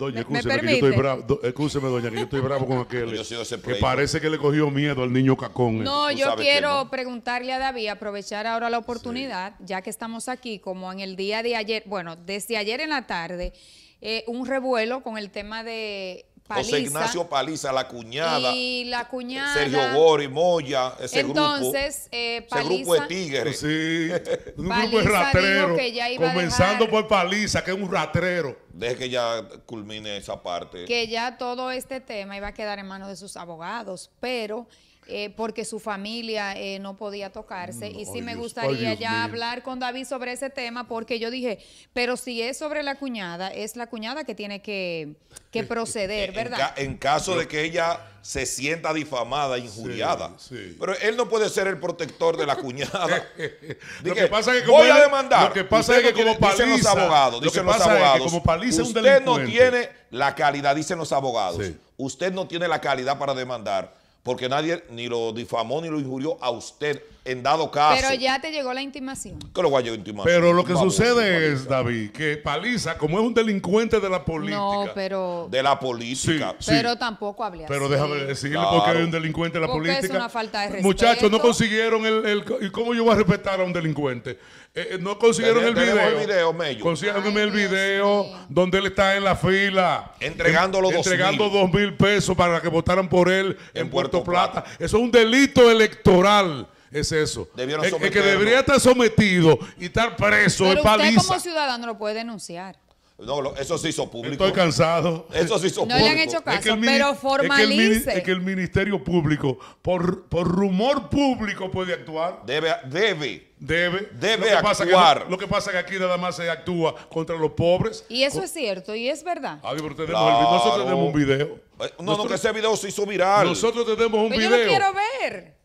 Doña, escúcheme que yo estoy bravo. yo estoy bravo con aquel. que parece que le cogió miedo al niño cacón. Eh. No, yo quiero preguntarle a David, aprovechar ahora la oportunidad, ya que estamos aquí, como en el día de ayer, bueno, desde ayer en la tarde, eh, un revuelo con el tema de José Ignacio Paliza, la cuñada. Y la eh, cuñada. Sergio Gori, Moya, ese Entonces, grupo. Eh, paliza, ese grupo de tigres. Sí, un grupo de rateros. Comenzando por Paliza, que es un ratrero Deje que ya culmine esa parte. Que ya todo este tema iba a quedar en manos de sus abogados, pero eh, porque su familia eh, no podía tocarse. Mm, y sí oh, me oh, gustaría ya hablar con David sobre ese tema, porque yo dije, pero si es sobre la cuñada, es la cuñada que tiene que, proceder, ¿verdad? En, caso de que ella se sienta difamada, injuriada. Pero él no puede ser el protector de la cuñada. lo pasa que voy a demandar. Lo que pasa es que como paliza, los abogados, dicen los abogados, usted no tiene la calidad, dicen los abogados. Usted no tiene la calidad para demandar porque nadie ni lo difamó ni lo injurió a usted en dado caso. Pero ya te llegó la intimación. Pero lo que sucede es, David, que Paliza, como es un delincuente de la política. pero. De la política. Pero tampoco hablé así. Pero déjame decirle porque hay un delincuente de la política. Es una falta de respeto. Muchachos, no consiguieron el, ¿Y cómo yo voy a respetar a un delincuente? Eh, eh, no consiguieron el video. el video. Consiguieron el video donde él está en la fila. Entregando los Entregando dos mil pesos para que votaran por él en, Puerto, Plata. Eso es un delito electoral es eso. el, que debería estar sometido y estar preso Pero es paliza. usted como ciudadano lo puede denunciar. No, eso se hizo público. Estoy cansado. Eso se hizo público. No le han hecho caso, pero formalice. Es que, el, que el, Ministerio Público, por, por rumor público, puede actuar. Debe. Debe. Debe, debe lo actuar. Que, lo, que pasa es que aquí nada más se actúa contra los pobres. Y eso es cierto, y es verdad. Ay, ah, pero tenemos nosotros tenemos un video. Eh, no, no, que ese video se hizo viral. Nosotros tenemos un pero video. Yo lo quiero ver.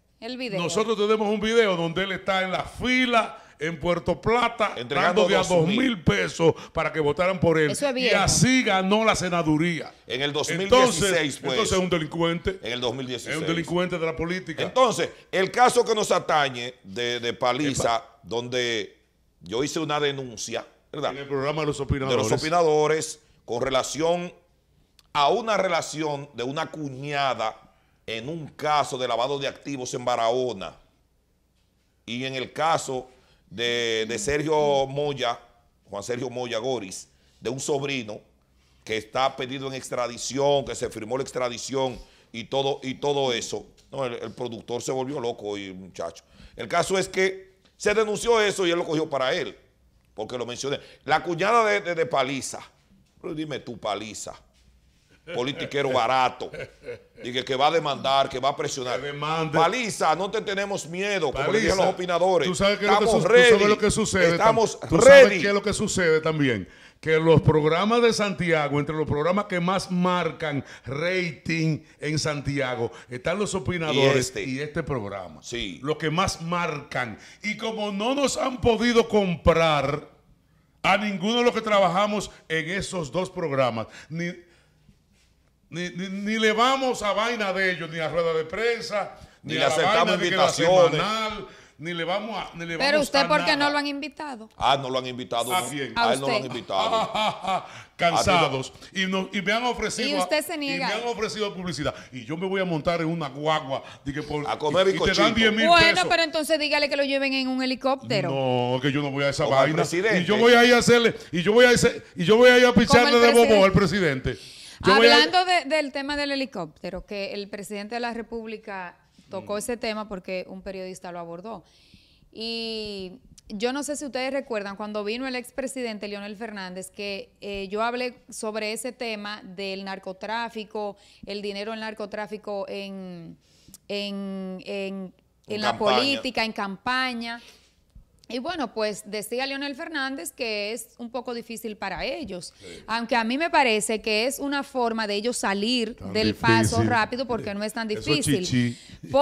Nosotros tenemos un video donde él está en la fila en Puerto Plata Entregando de a dos mil pesos para que votaran por él. y así ganó la senaduría. En el 2016, entonces, pues. Entonces es un delincuente. En el 2016. Es un delincuente de la política. Entonces, el caso que nos atañe de, Paliza, donde yo hice una denuncia, ¿verdad? En el programa de los opinadores. De los opinadores con relación a una relación de una cuñada en un caso de lavado de activos en Barahona y en el caso de, Sergio Moya, Juan Sergio Moya Goris, de un sobrino que está pedido en extradición, que se firmó la extradición y todo, y todo eso. el, productor se volvió loco y muchacho. El caso es que se denunció eso y él lo cogió para él, porque lo mencioné. La cuñada de, Paliza, dime tú, Paliza, politiquero barato. Dije que va a demandar, que va a presionar. Paliza, no te tenemos miedo, como le los opinadores. ¿Tú sabes qué estamos lo que que sucede. ¿tú Sabes qué es lo que sucede también? Que los programas de Santiago, entre los programas que más marcan rating en Santiago, están los opinadores y este, y este programa. Sí. Los que más marcan. Y como no nos han podido comprar a ninguno de los que trabajamos en esos dos programas, ni ni, ni, le vamos a vaina de ellos, ni a rueda de prensa, ni, a aceptamos invitaciones. De ni le vamos a. Pero usted, ¿por qué no lo han invitado? Ah, no lo han invitado. Ah, ¿A no lo han invitado. Cansados. Y, no, y, me han ofrecido. Y me han ofrecido publicidad. Y yo me voy a montar en una guagua. a comer y, te dan 10 Bueno, pero entonces dígale que lo lleven en un helicóptero. No, que yo no voy a esa vaina. Y yo voy a ir a hacerle. Y yo voy a, y yo voy a ir a picharle de bobo al presidente. Hablando del tema del helicóptero, que el presidente de la República tocó mm. ese tema porque un periodista lo abordó. Y yo no sé si ustedes recuerdan cuando vino el expresidente Leonel Fernández, que eh, yo hablé sobre ese tema del narcotráfico, el dinero del narcotráfico en, en, en, en la política, en campaña. Y bueno, pues decía Leonel Fernández que es un poco difícil para ellos, aunque a mí me parece que es una forma de ellos salir del paso rápido porque no es tan difícil.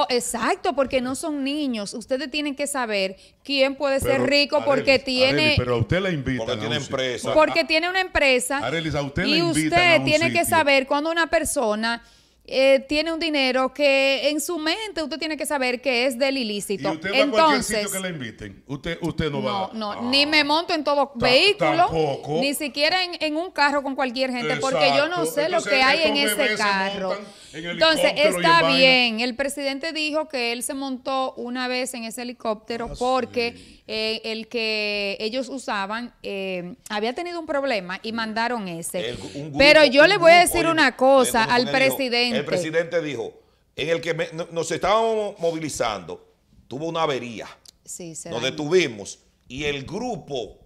Exacto, porque no son niños. Ustedes tienen que saber quién puede ser rico porque tiene... pero usted la invita. Porque tiene empresa. Porque tiene una empresa. y usted tiene que saber cuando una persona eh, tiene un dinero que en su mente usted tiene que saber que es del ilícito. Entonces, que inviten. Usted, usted no, no va. No, no, ah. ni me monto en todo vehículo, ni siquiera en, un carro con cualquier gente, porque yo no sé lo que hay en ese carro. Entonces, está bien. El presidente dijo que él se montó una vez en ese helicóptero ah, porque eh, el que ellos usaban eh, había tenido un problema y mandaron ese. Pero yo le voy a decir una cosa al presidente. el presidente dijo, en el que nos estábamos movilizando, tuvo una avería. Sí, se nos detuvimos y el grupo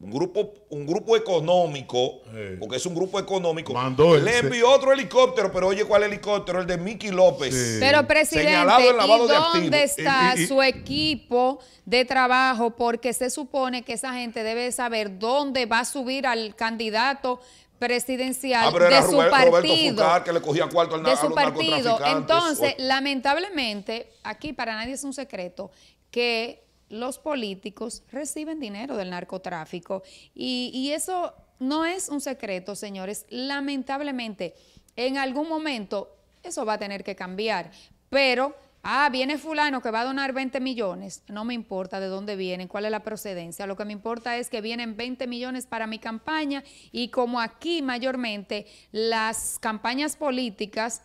un grupo, un grupo económico, porque es un grupo económico, le envió otro helicóptero, pero oye, ¿cuál helicóptero? El de Miki López. Pero, presidente, ¿y dónde está su equipo de trabajo? Porque se supone que esa gente debe saber dónde va a subir al candidato presidencial ah, de su partido. que le cogía cuarto al, de su partido. Entonces, lamentablemente, aquí para nadie es un secreto que los políticos reciben dinero del narcotráfico. Y, eso no es un secreto, señores. Lamentablemente, en algún momento eso va a tener que cambiar. Pero Ah, viene fulano que va a donar 20 millones. No me importa de dónde vienen, cuál es la procedencia. Lo que me importa es que vienen 20 millones para mi campaña y como aquí mayormente las campañas políticas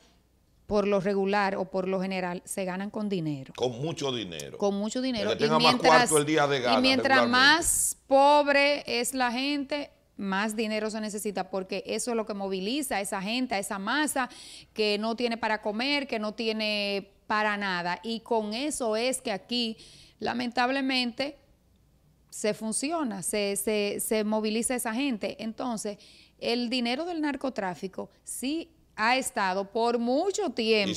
por lo regular o por lo general se ganan con dinero. Con mucho dinero. Con mucho dinero. y mientras, el día de y mientras más pobre es la gente, más dinero se necesita porque eso es lo que moviliza a esa gente, a esa masa que no tiene para comer, que no tiene para nada. Y con eso es que aquí, lamentablemente, se funciona, se, se, se moviliza esa gente. Entonces, el dinero del narcotráfico sí ha estado por mucho tiempo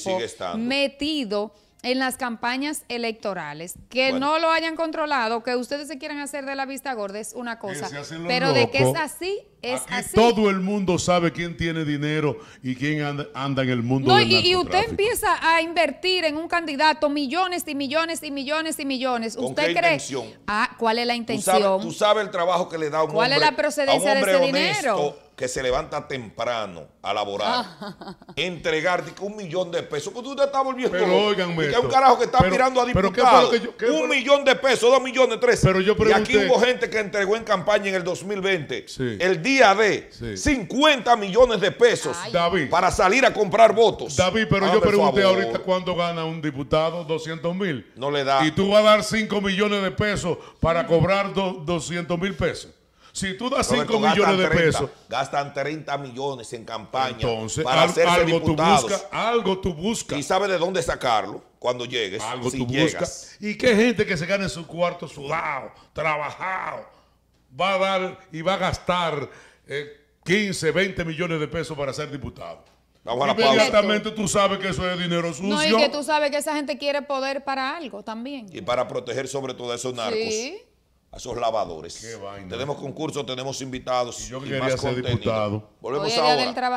metido en las campañas electorales. Que no lo hayan controlado, que ustedes se quieran hacer de la vista gorda es una cosa. Pero de que es así, es así. Todo el mundo sabe quién tiene dinero y quién anda, en el mundo. y, usted empieza a invertir en un candidato millones y millones y millones y millones. ¿Usted cree? Intención? Ah, ¿cuál es la intención? Tú sabes, el trabajo que le da un ¿Cuál es la procedencia de ese dinero? que se levanta temprano a laborar, entregar un millón de pesos, que pues usted está volviendo. Pero oiganme. Que un carajo que está mirando a diputados. un millón de pesos, dos millones, tres. y aquí hubo gente que entregó en campaña en el 2020, el día de 50 millones de pesos para salir a comprar votos. David, pero yo pregunté ahorita cuánto gana un diputado, 200 mil. No le da. Y tú vas a dar 5 millones de pesos para cobrar 200 mil pesos. Si tú das 5 millones de pesos. Gastan 30 millones en campaña. para al, algo, diputados. tú algo tú buscas. Y sabe de dónde sacarlo cuando llegues. Algo tú buscas. Y qué gente que se gana en su cuarto sudado, trabajado, va a dar y va a gastar 15, eh, 20 millones de pesos para ser diputado. Inmediatamente tú sabes que eso es dinero sucio. No, y que tú sabes que esa gente quiere poder para algo también. Y para proteger sobre todo a esos narcos. Sí esos lavadores. Tenemos concursos, tenemos invitados. Y yo quería más ser diputado. Volvemos ahora.